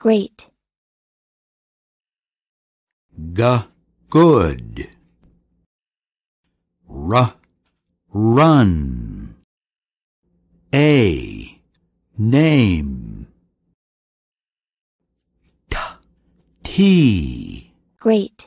Great. G. Good. R. Run. A. Name. T. tea. Great.